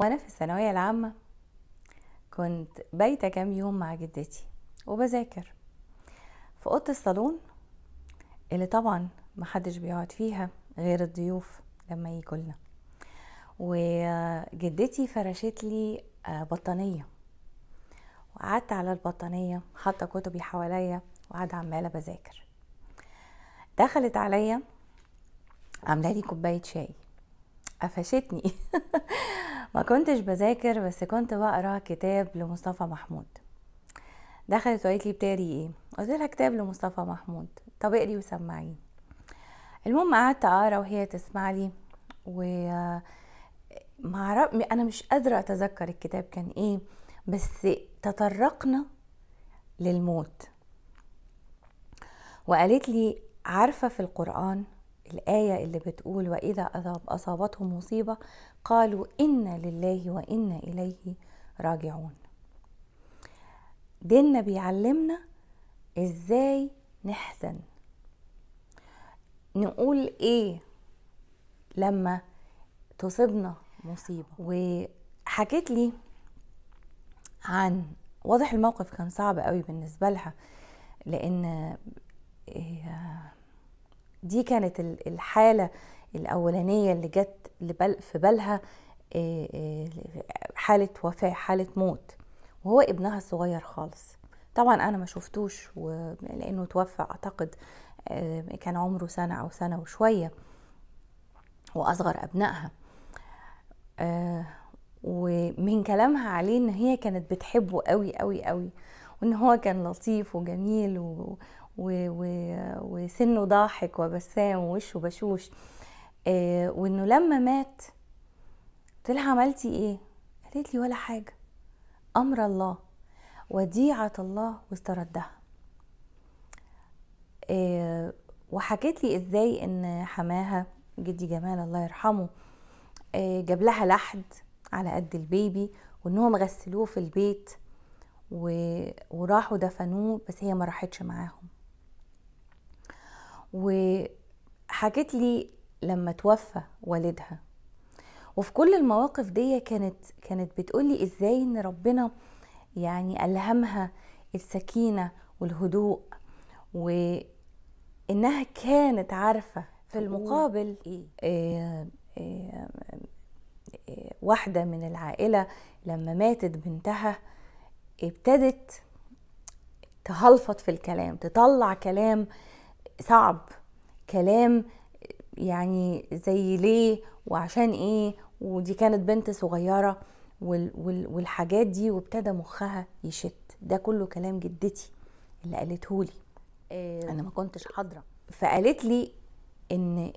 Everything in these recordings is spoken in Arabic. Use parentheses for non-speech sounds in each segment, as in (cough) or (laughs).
وانا في الثانويه العامه كنت بايته كام يوم مع جدتي وبذاكر في اوضه الصالون اللي طبعا محدش بيقعد فيها غير الضيوف لما يجي كلنا وجدتي فرشت لي آه، بطانيه وقعدت على البطانيه حاطه كتبي حواليا وقاعده عماله بذاكر دخلت عليا عامله لي كوبايه شاي قفشتني (laughs) ما كنتش بذاكر بس كنت بقرا كتاب لمصطفى محمود دخلت وقالت لي بتقري ايه قلت لها كتاب لمصطفى محمود طب اقري وسمعيني المهم قعدت اقرا وهي تسمع لي و معرف... انا مش قادره اتذكر الكتاب كان ايه بس تطرقنا للموت وقالت لي عارفه في القران الآية اللي بتقول وإذا أصابتهم مصيبة قالوا إنا لله وإنا إليه راجعون ديننا بيعلمنا إزاي نحزن نقول إيه لما تصيبنا مصيبة وحكيت لي عن واضح الموقف كان صعب قوي بالنسبة لها لأن إيه دي كانت الحالة الأولانية اللي جت في بالها آه، آه، حالة وفاة حالة موت وهو ابنها الصغير خالص طبعا أنا ما شفتوش لأنه توفى أعتقد آه، كان عمره سنة أو سنة وشوية وأصغر أبنائها ومن كلامها عليه إن هي كانت بتحبه قوي قوي قوي وإن هو كان لطيف وجميل و... و... وسنه ضاحك وبسام ووشه بشوش آه وانه لما مات قلت لها عملتي ايه قالت لي ولا حاجه امر الله وديعه الله واستردها آه وحكيت لي ازاي ان حماها جدي جمال الله يرحمه آه جاب لها لحد على قد البيبي وانهم غسلوه في البيت و... وراحوا دفنوه بس هي ما راحتش معاهم وحكت لي لما توفى والدها وفي كل المواقف دي كانت كانت بتقولي ازاي ان ربنا يعني الهمها السكينه والهدوء وانها كانت عارفه في المقابل إيه إيه إيه واحده من العائله لما ماتت بنتها ابتدت تهلفط في الكلام تطلع كلام صعب كلام يعني زي ليه وعشان ايه ودي كانت بنت صغيره وال والحاجات دي وابتدى مخها يشت ده كله كلام جدتي اللي قالته لي إيه انا ما كنتش حاضره فقالت لي ان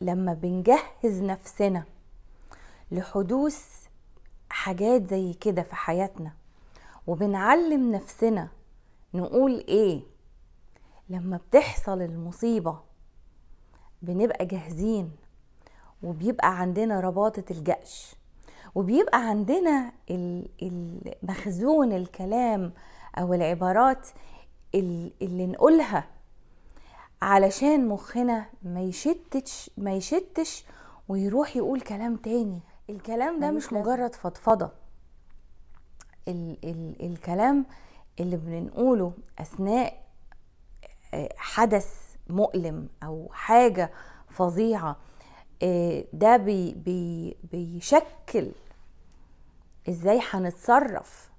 لما بنجهز نفسنا لحدوث حاجات زي كده في حياتنا وبنعلم نفسنا نقول ايه لما بتحصل المصيبة بنبقى جاهزين وبيبقى عندنا رباطة الجأش وبيبقى عندنا مخزون الكلام أو العبارات اللي نقولها علشان مخنا ما يشتش ما يشتش ويروح يقول كلام تاني الكلام ده مش مجرد فضفضه ال ال الكلام اللي بنقوله اثناء حدث مؤلم او حاجه فظيعه آه، ده بي بي بيشكل ازاي هنتصرف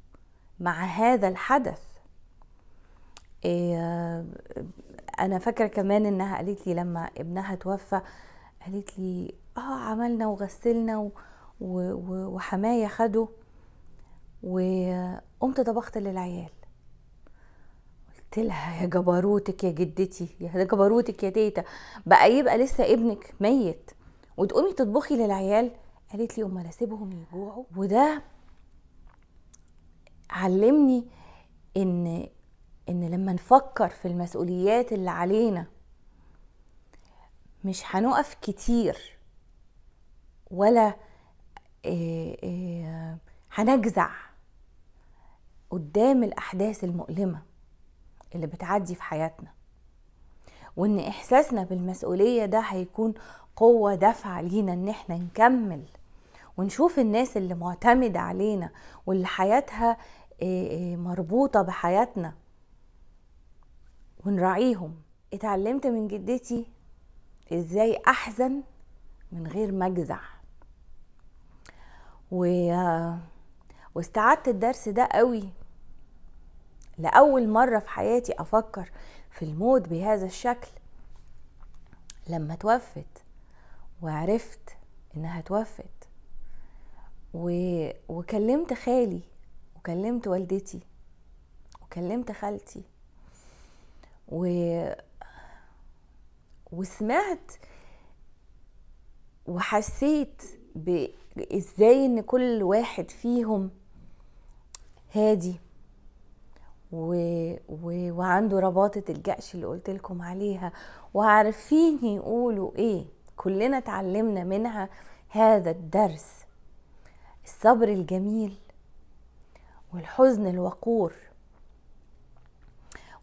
مع هذا الحدث آه، انا فاكره كمان انها قالت لي لما ابنها توفى قالت لي اه عملنا وغسلنا وحمايه خده وقمت طبخت للعيال قلت لها يا جبروتك يا جدتي يا جبروتك يا تيتا بقى يبقى لسه ابنك ميت وتقومي تطبخي للعيال قالت لي امال اسيبهم يجوعوا وده علمني ان ان لما نفكر في المسؤوليات اللي علينا مش هنقف كتير ولا آه، آه، هنجزع قدام الاحداث المؤلمه اللي بتعدي في حياتنا وان احساسنا بالمسؤوليه ده هيكون قوه دافعه لينا ان احنا نكمل ونشوف الناس اللي معتمده علينا واللي حياتها آه، آه، مربوطه بحياتنا ونراعيهم اتعلمت من جدتي ازاي احزن من غير ما اجزع و... آه، واستعدت الدرس ده قوي لأول مرة في حياتي أفكر في الموت بهذا الشكل لما توفت وعرفت إنها توفت و... وكلمت خالي وكلمت والدتي وكلمت خالتي و... وسمعت وحسيت بإزاي إن كل واحد فيهم هادي و... و... وعنده رباطة الجأش اللي قلت لكم عليها وعارفين يقولوا ايه كلنا اتعلمنا منها هذا الدرس الصبر الجميل والحزن الوقور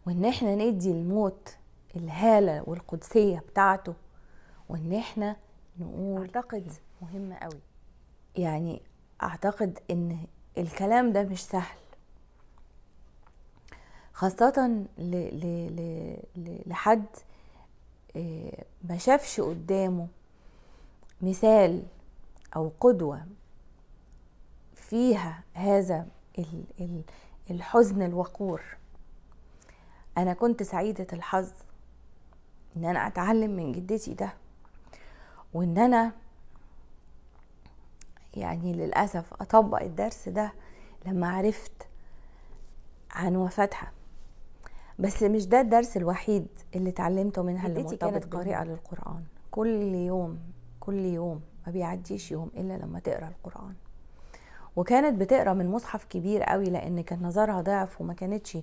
وان احنا ندي الموت الهالة والقدسية بتاعته وان احنا نقول اعتقد مهمة قوي يعني اعتقد ان الكلام ده مش سهل خاصة ل... ل... ل... لحد آه، ما شافش قدامه مثال أو قدوة فيها هذا الحزن الوقور أنا كنت سعيدة الحظ إن أنا أتعلم من جدتي ده وإن أنا يعني للأسف أطبق الدرس ده لما عرفت عن وفاتها بس مش ده الدرس الوحيد اللي اتعلمته منها اللي مرتبط قارئه للقران كل يوم كل يوم ما بيعديش يوم الا لما تقرا القران وكانت بتقرا من مصحف كبير قوي لان كان نظرها ضعف وما كانتش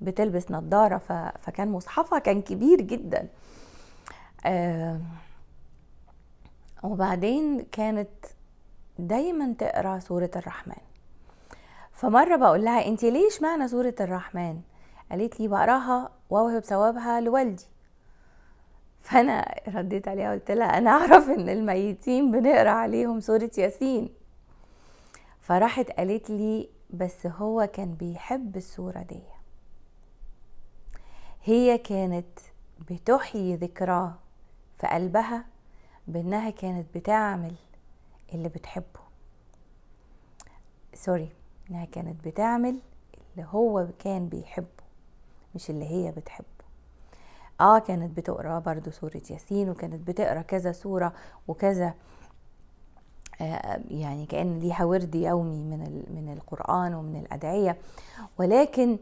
بتلبس نظاره ف... فكان مصحفها كان كبير جدا آه وبعدين كانت دايما تقرا سوره الرحمن فمره بقول لها انت ليش معنى سوره الرحمن قالت لي بقراها واوهب ثوابها لوالدي فانا رديت عليها قلت لها انا اعرف ان الميتين بنقرا عليهم سوره ياسين فراحت قالت لي بس هو كان بيحب السوره دي هي كانت بتحيي ذكراه في قلبها بانها كانت بتعمل اللي بتحبه سوري انها كانت بتعمل اللي هو كان بيحبه مش اللي هي بتحبه اه كانت بتقرا برضو سورة ياسين وكانت بتقرا كذا سورة وكذا آه، يعني كأن ليها ورد يومي من من القرآن ومن الأدعية ولكن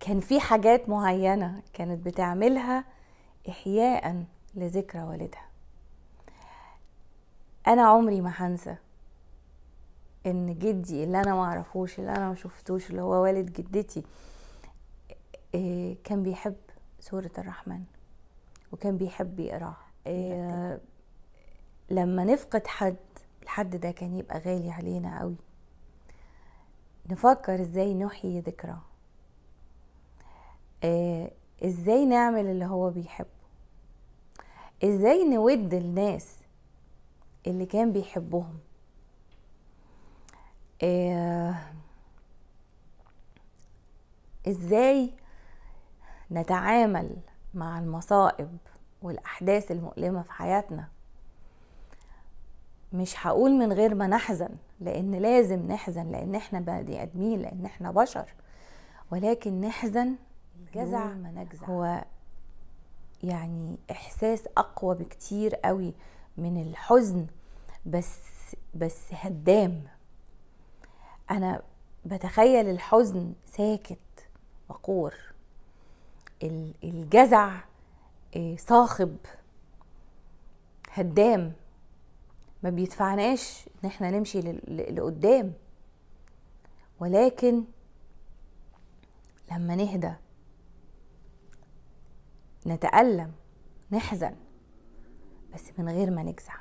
كان في حاجات معينة كانت بتعملها إحياء لذكرى والدها أنا عمري ما هنسى إن جدي اللي أنا ما اعرفوش اللي أنا ما شفتوش اللي هو والد جدتي إيه، كان بيحب سورة الرحمن وكان بيحب يقراها إيه، لما نفقد حد الحد ده كان يبقى غالي علينا قوي نفكر ازاي نحيي ذكرى إيه، ازاي نعمل اللي هو بيحبه ازاي نود الناس اللي كان بيحبهم ازاي نتعامل مع المصائب والأحداث المؤلمة في حياتنا مش هقول من غير ما نحزن لأن لازم نحزن لأن احنا بني آدمين لأن احنا بشر ولكن نحزن الجزع ما نجزع هو يعني إحساس أقوى بكتير قوي من الحزن بس بس هدام أنا بتخيل الحزن ساكت وقور الجزع آه، صاخب هدام ما بيدفعناش ان احنا نمشي لقدام ولكن لما نهدى نتألم نحزن بس من غير ما نجزع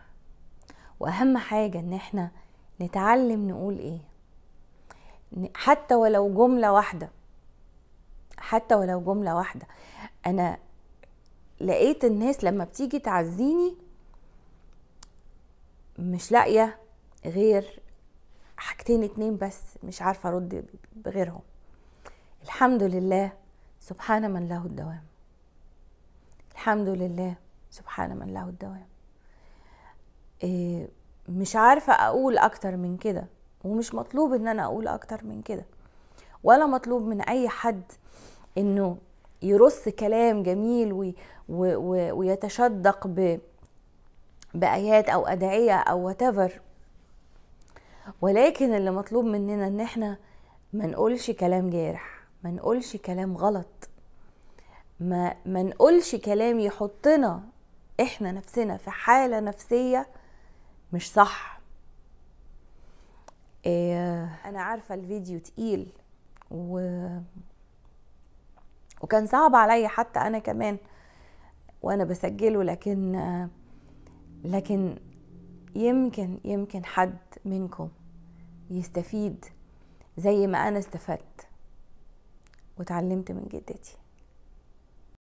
واهم حاجة ان احنا نتعلم نقول ايه حتى ولو جملة واحدة حتى ولو جمله واحده انا لقيت الناس لما بتيجي تعزيني مش لاقيه غير حاجتين اتنين بس مش عارفه ارد بغيرهم الحمد لله سبحان من له الدوام الحمد لله سبحان من له الدوام آه، مش عارفه اقول اكتر من كده ومش مطلوب ان انا اقول اكتر من كده ولا مطلوب من اي حد انه يرص كلام جميل وي و و ويتشدق ب بايات او ادعيه او وتفر ولكن اللي مطلوب مننا ان احنا ما نقولش كلام جارح ما نقولش كلام غلط ما ما نقولش كلام يحطنا احنا نفسنا في حاله نفسيه مش صح إيه انا عارفه الفيديو تقيل و وكان صعب عليا حتى انا كمان وانا بسجله لكن لكن يمكن يمكن حد منكم يستفيد زي ما انا استفدت وتعلمت من جدتي